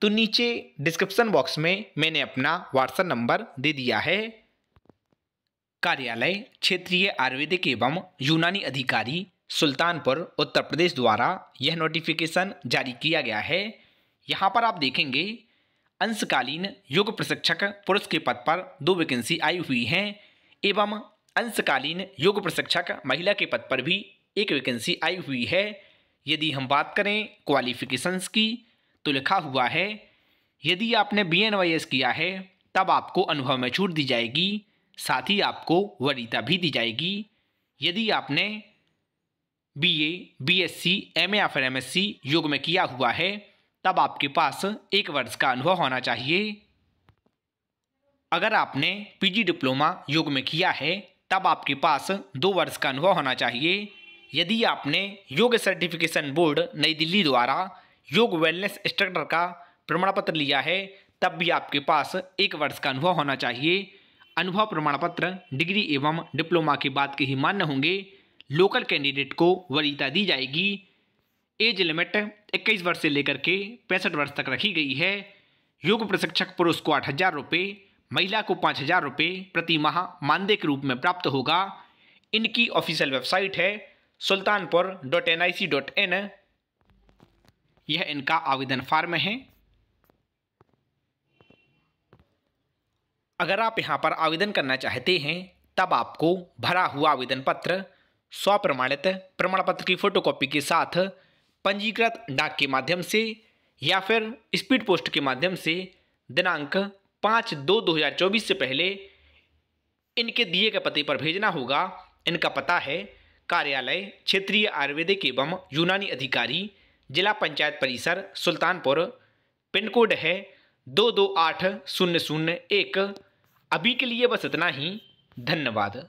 तो नीचे description box में मैंने अपना व्हाट्सएप नंबर दे दिया है कार्यालय क्षेत्रीय आयुर्वेदिक एवं यूनानी अधिकारी सुल्तानपुर उत्तर प्रदेश द्वारा यह नोटिफिकेशन जारी किया गया है यहाँ पर आप देखेंगे अंशकालीन योग प्रशिक्षक पुरुष के पद पर दो वैकेंसी आई हुई हैं एवं अंशकालीन योग प्रशिक्षक महिला के पद पर भी एक वैकेंसी आई हुई है यदि हम बात करें क्वालिफिकेशंस की तो लिखा हुआ है यदि आपने बी एन वाई एस किया है तब आपको अनुभव में छूट दी जाएगी साथ ही आपको वरीता भी दी जाएगी यदि आपने B A B S C M A या फिर एम एस सी योग में किया हुआ है तब आपके पास एक वर्ष का अनुभव होना चाहिए अगर आपने पीजी डिप्लोमा योग में किया है तब आपके पास दो वर्ष का अनुभव होना चाहिए यदि आपने योग सर्टिफिकेशन बोर्ड नई दिल्ली द्वारा योग वेलनेस इंस्ट्रक्टर का प्रमाण पत्र लिया है तब भी आपके पास एक वर्ष का अनुभव होना चाहिए अनुभव प्रमाण पत्र डिग्री एवं डिप्लोमा के बाद के ही मान्य होंगे लोकल कैंडिडेट को वरीयता दी जाएगी एज लिमिट 21 वर्ष से लेकर के पैंसठ वर्ष तक रखी गई है योग प्रशिक्षक पुरुष को आठ हज़ार रुपये महिला को पाँच हज़ार रुपये प्रति माह मानदेय के रूप में प्राप्त होगा इनकी ऑफिशियल वेबसाइट है Sultanpur dot N I C dot in यह इनका आवेदन फार्म है अगर आप यहाँ पर आवेदन करना चाहते हैं तब आपको भरा हुआ आवेदन पत्र स्वप्रमाणित प्रमाण पत्र की फोटोकॉपी के साथ पंजीकृत डाक के माध्यम से या फिर स्पीड पोस्ट के माध्यम से दिनांक पाँच दो दो हज़ार चौबीस से पहले इनके दिए गए पते पर भेजना होगा इनका पता है कार्यालय क्षेत्रीय आयुर्वेदिक एवं यूनानी अधिकारी जिला पंचायत परिसर सुल्तानपुर पिन कोड है दो दो आठ शून्य शून्य एक अभी के लिए बस इतना ही धन्यवाद